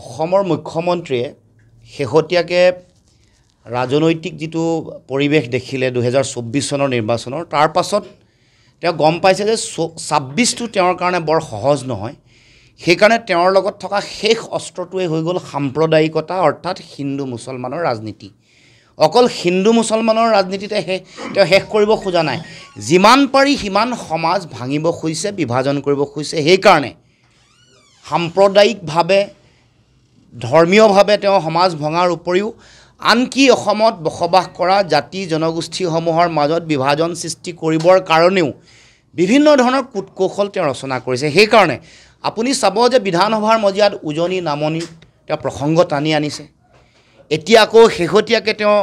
অসমৰ মুখ্যমন্ত্ৰীয়ে শেহতীয়াকৈ ৰাজনৈতিক যিটো পৰিৱেশ দেখিলে দুহেজাৰ চৌব্বিছ চনৰ নিৰ্বাচনৰ তাৰ পাছত তেওঁ গম পাইছে যে ছাব্বিছটো তেওঁৰ কাৰণে বৰ সহজ নহয় সেইকাৰণে তেওঁৰ লগত থকা শেষ অস্ত্ৰটোৱেই হৈ গ'ল সাম্প্ৰদায়িকতা অৰ্থাৎ হিন্দু মুছলমানৰ ৰাজনীতি অকল হিন্দু মুছলমানৰ ৰাজনীতিতে শেষ তেওঁ শেষ কৰিব খোজা নাই যিমান পাৰি সিমান সমাজ ভাঙিব খুজিছে বিভাজন কৰিব খুজিছে সেইকাৰণে সাম্প্ৰদায়িকভাৱে ধৰ্মীয়ভাৱে তেওঁ সমাজ ভঙাৰ উপৰিও আনকি অসমত বসবাস কৰা জাতি জনগোষ্ঠীসমূহৰ মাজত বিভাজন সৃষ্টি কৰিবৰ কাৰণেও বিভিন্ন ধৰণৰ কুটকৌশল তেওঁ ৰচনা কৰিছে সেইকাৰণে আপুনি চাব যে বিধানসভাৰ মজিয়াত উজনি নামনি তেওঁ প্ৰসংগ টানি আনিছে এতিয়া আকৌ শেহতীয়াকৈ তেওঁ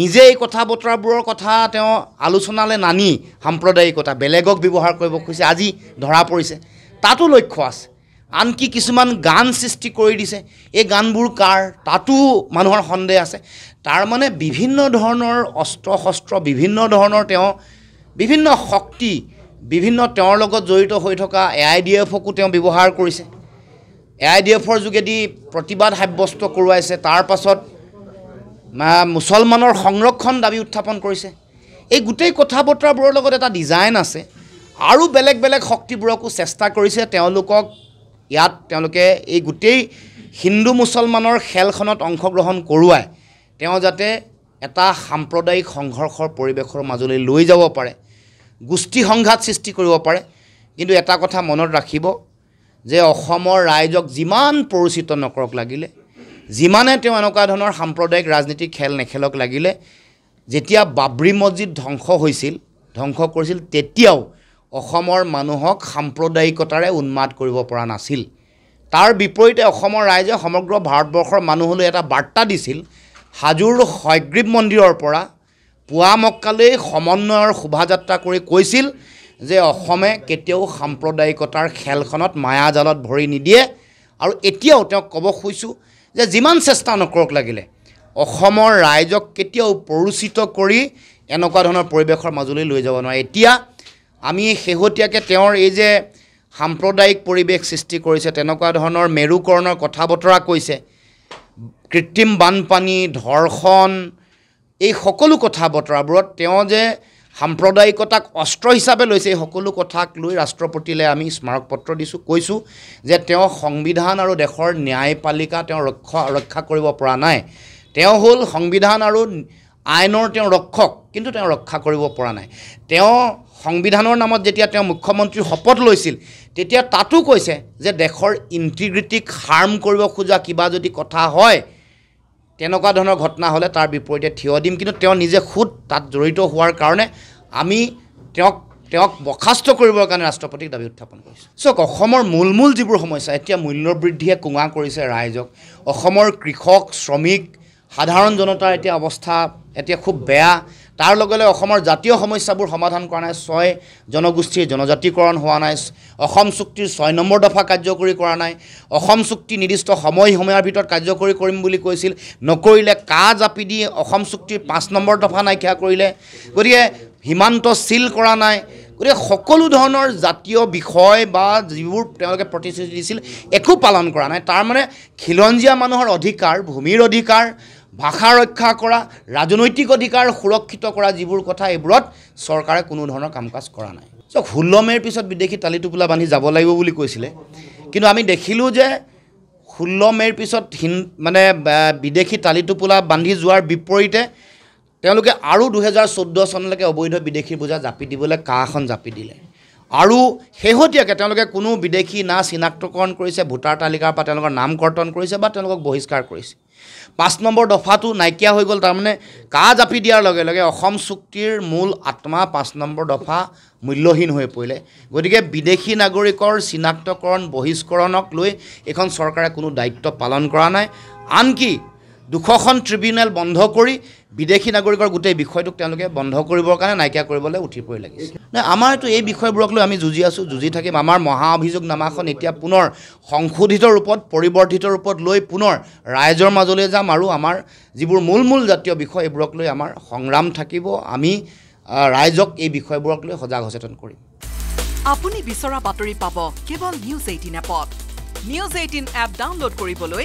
নিজে এই কথা বতৰাবোৰৰ কথা তেওঁ আলোচনালৈ নানি সাম্প্ৰদায়িকতা বেলেগক ব্যৱহাৰ কৰিব খুজিছে আজি ধৰা পৰিছে তাতো লক্ষ্য আছে আনকি কিছুমান গান সৃষ্টি কৰি দিছে এই গানবোৰ কাৰ তাতো মানুহৰ সন্দেহ আছে তাৰমানে বিভিন্ন ধৰণৰ অস্ত্ৰ শস্ত্ৰ বিভিন্ন ধৰণৰ তেওঁ বিভিন্ন শক্তি বিভিন্ন তেওঁৰ লগত জড়িত হৈ থকা এ আই ডি এফকো তেওঁ ব্যৱহাৰ কৰিছে এ আই ডি এফৰ যোগেদি প্ৰতিবাদ সাব্যস্ত কৰোৱাইছে তাৰ পাছত মুছলমানৰ সংৰক্ষণ দাবী উত্থাপন কৰিছে এই গোটেই কথা বতৰাবোৰৰ লগত এটা ডিজাইন আছে আৰু বেলেগ বেলেগ শক্তিবোৰকো চেষ্টা কৰিছে তেওঁলোকক ইয়াত তেওঁলোকে এই গোটেই হিন্দু মুছলমানৰ খেলখনত অংশগ্ৰহণ কৰোৱাই তেওঁ যাতে এটা সাম্প্ৰদায়িক সংঘৰ্ষৰ পৰিৱেশৰ মাজলৈ লৈ যাব পাৰে গোষ্ঠী সংঘাত সৃষ্টি কৰিব পাৰে কিন্তু এটা কথা মনত ৰাখিব যে অসমৰ ৰাইজক যিমান পৰিচিত নকৰক লাগিলে যিমানে তেওঁ এনেকুৱা ধৰণৰ সাম্প্ৰদায়িক ৰাজনীতি খেল নেখেলক লাগিলে যেতিয়া বাবৰি মছজিদ ধ্বংস হৈছিল ধ্বংস কৰিছিল তেতিয়াও অসমৰ মানুহক সাম্প্ৰদায়িকতাৰে উন্মাদ কৰিব পৰা নাছিল তাৰ বিপৰীতে অসমৰ ৰাইজে সমগ্ৰ ভাৰতবৰ্ষৰ মানুহলৈ এটা বাৰ্তা দিছিল হাজোৰ হয়গ্ৰীৱ মন্দিৰৰ পৰা পুৱা মক্কালেই সমন্বয়ৰ শোভাযাত্ৰা কৰি কৈছিল যে অসমে কেতিয়াও সাম্প্ৰদায়িকতাৰ খেলখনত মায়াজালত ভৰি নিদিয়ে আৰু এতিয়াও তেওঁক ক'ব খুজিছোঁ যে যিমান চেষ্টা নকৰক লাগিলে অসমৰ ৰাইজক কেতিয়াও পৰিচিত কৰি এনেকুৱা ধৰণৰ পৰিৱেশৰ মাজলৈ লৈ যাব নোৱাৰে এতিয়া আমি শেহতীয়াকৈ তেওঁৰ এই যে সাম্প্ৰদায়িক পৰিৱেশ সৃষ্টি কৰিছে তেনেকুৱা ধৰণৰ মেৰুকৰণৰ কথা বতৰা কৈছে কৃত্ৰিম বানপানী ধৰ্ষণ এই সকলো কথা বতৰাবোৰত তেওঁ যে সাম্প্ৰদায়িকতাক অস্ত্ৰ হিচাপে লৈছে এই সকলো কথাক লৈ ৰাষ্ট্ৰপতিলৈ আমি স্মাৰক পত্ৰ দিছোঁ কৈছোঁ যে তেওঁ সংবিধান আৰু দেশৰ ন্যায়পালিকা তেওঁ ৰক্ষা ৰক্ষা কৰিব পৰা নাই তেওঁ হ'ল সংবিধান আৰু আইনৰ তেওঁ ৰক্ষক কিন্তু তেওঁ ৰক্ষা কৰিব পৰা নাই তেওঁ সংবিধানৰ নামত যেতিয়া তেওঁ মুখ্যমন্ত্ৰীৰ শপত লৈছিল তেতিয়া তাতো কৈছে যে দেশৰ ইণ্টিগ্ৰিটিক হাৰ্ম কৰিব খোজা কিবা যদি কথা হয় তেনেকুৱা ধৰণৰ ঘটনা হ'লে তাৰ বিপৰীতে থিয় দিম কিন্তু তেওঁ নিজে সোঁত তাত জড়িত হোৱাৰ কাৰণে আমি তেওঁক তেওঁক বৰ্খাস্ত কৰিবৰ কাৰণে ৰাষ্ট্ৰপতিক দাবী উত্থাপন কৰিছোঁ চক অসমৰ মূল মূল যিবোৰ সমস্যা এতিয়া মূল্যবৃদ্ধিয়ে কোঙা কৰিছে ৰাইজক অসমৰ কৃষক শ্ৰমিক সাধাৰণ জনতাৰ এতিয়া অৱস্থা এতিয়া খুব বেয়া তাৰ লগে লগে অসমৰ জাতীয় সমস্যাবোৰ সমাধান কৰা নাই ছয় জনগোষ্ঠীৰ জনজাতিকৰণ হোৱা নাই অসম চুক্তিৰ ছয় নম্বৰ দফা কাৰ্যকৰী কৰা নাই অসম চুক্তি নিৰ্দিষ্ট সময় সময়ৰ ভিতৰত কাৰ্যকৰী কৰিম বুলি কৈছিল নকৰিলে কা জাপি দি অসম চুক্তিৰ পাঁচ নম্বৰ দফা নাইকিয়া কৰিলে গতিকে সীমান্ত চিল কৰা নাই গতিকে সকলো ধৰণৰ জাতীয় বিষয় বা যিবোৰ তেওঁলোকে প্ৰতিশ্ৰুতি দিছিল একো পালন কৰা নাই তাৰমানে খিলঞ্জীয়া মানুহৰ অধিকাৰ ভূমিৰ অধিকাৰ ভাষা ৰক্ষা কৰা ৰাজনৈতিক অধিকাৰ সুৰক্ষিত কৰা যিবোৰ কথা এইবোৰত চৰকাৰে কোনো ধৰণৰ কাম কাজ কৰা নাই চব ষোল্ল মে'ৰ পিছত বিদেশী তালি টোপোলা বান্ধি যাব লাগিব বুলি কৈছিলে কিন্তু আমি দেখিলোঁ যে ষোল্ল মে'ৰ পিছত হিন মানে বিদেশী তালি টোপোলা বান্ধি যোৱাৰ বিপৰীতে তেওঁলোকে আৰু দুহেজাৰ চৈধ্য চনলৈকে অবৈধ বিদেশী বোজা জাপি দিবলৈ কাহ এখন জাপি দিলে আৰু শেহতীয়াকৈ তেওঁলোকে কোনো বিদেশী না চিনাক্তকৰণ কৰিছে ভোটাৰ তালিকাৰ পৰা তেওঁলোকৰ নাম কৰ্তন কৰিছে বা তেওঁলোকক বহিষ্কাৰ কৰিছে পাঁচ নম্বৰ দফাটো নাইকিয়া হৈ গ'ল তাৰমানে কা জাপি দিয়াৰ লগে লগে অসম চুক্তিৰ মূল আত্মা পাঁচ নম্বৰ দফা মূল্যহীন হৈ পৰিলে গতিকে বিদেশী নাগৰিকৰ চিনাক্তকৰণ বহিষ্কৰণক লৈ এইখন চৰকাৰে কোনো দায়িত্ব পালন কৰা নাই আনকি দুশখন ট্ৰিবিউনেল বন্ধ কৰি বিদেশী নাগৰিকৰ গোটেই বিষয়টোক তেওঁলোকে বন্ধ কৰিবৰ কাৰণে নাইকিয়া কৰিবলৈ উঠি পৰি লাগিছে আমাৰতো এই বিষয়বোৰক লৈ আমি যুঁজি আছোঁ যুঁজি থাকিম আমাৰ মহাভিযোগ নামাখন এতিয়া পুনৰ সংশোধিত ৰূপত পৰিৱৰ্ধিত ৰূপত লৈ পুনৰ ৰাইজৰ মাজলৈ যাম আৰু আমাৰ যিবোৰ মূল মূল জাতীয় বিষয় এইবোৰক লৈ আমাৰ সংগ্ৰাম থাকিব আমি ৰাইজক এই বিষয়বোৰক লৈ সজাগ সচেতন কৰিম আপুনি বিচৰা বাতৰি পাব কেৱল নিউজ এইটিন এপত নিউজ এইটিন এপ ডাউনলোড কৰিবলৈ